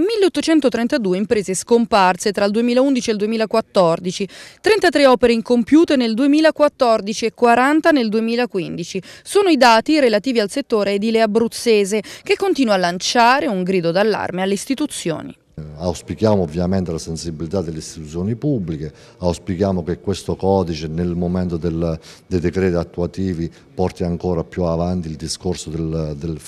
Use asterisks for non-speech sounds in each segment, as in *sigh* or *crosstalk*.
1832 imprese scomparse tra il 2011 e il 2014, 33 opere incompiute nel 2014 e 40 nel 2015. Sono i dati relativi al settore edile abruzzese che continua a lanciare un grido d'allarme alle istituzioni. Auspichiamo ovviamente la sensibilità delle istituzioni pubbliche, auspichiamo che questo codice nel momento del, dei decreti attuativi porti ancora più avanti il discorso del, del,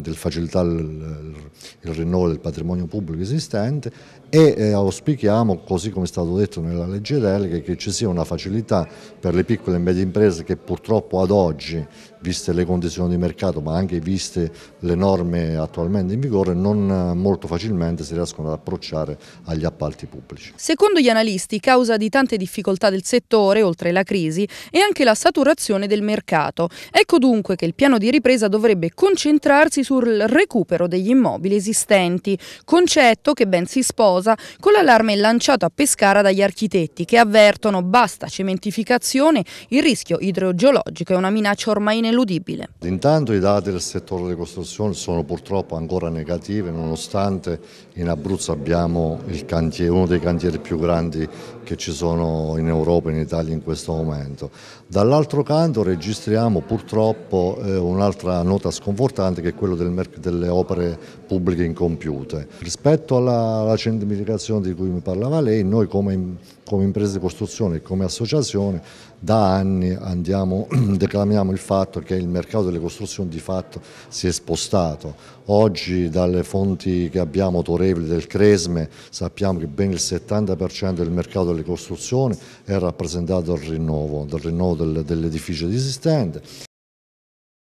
del facilitare il, il, rinnovo del patrimonio pubblico esistente e eh, auspichiamo, così come è stato detto nella legge delega, che ci sia una facilità per le piccole e medie imprese che purtroppo ad oggi viste le condizioni di mercato ma anche viste le norme attualmente in vigore, non eh, molto facilmente si riescono ad approcciare agli appalti pubblici. Secondo gli analisti, causa di tante difficoltà del settore, oltre alla crisi, è anche la saturazione del mercato. Ecco dunque che il piano di ripresa dovrebbe concentrarsi sul recupero degli immobili esistenti, concetto che ben si sposa con l'allarme lanciato a Pescara dagli architetti che avvertono basta cementificazione, il rischio idrogeologico è una minaccia ormai inesistente ineludibile. Intanto i dati del settore delle costruzioni sono purtroppo ancora negativi nonostante in Abruzzo abbiamo cantiere, uno dei cantieri più grandi che ci sono in Europa e in Italia in questo momento. Dall'altro canto registriamo purtroppo eh, un'altra nota sconfortante che è quella del delle opere pubbliche incompiute. Rispetto alla, alla cementificazione di cui mi parlava lei, noi come, come imprese di costruzione e come associazione da anni andiamo, *clears throat* declamiamo il fatto perché il mercato delle costruzioni di fatto si è spostato. Oggi dalle fonti che abbiamo autorevoli del Cresme sappiamo che ben il 70% del mercato delle costruzioni è rappresentato dal rinnovo, dal rinnovo dell'edificio esistente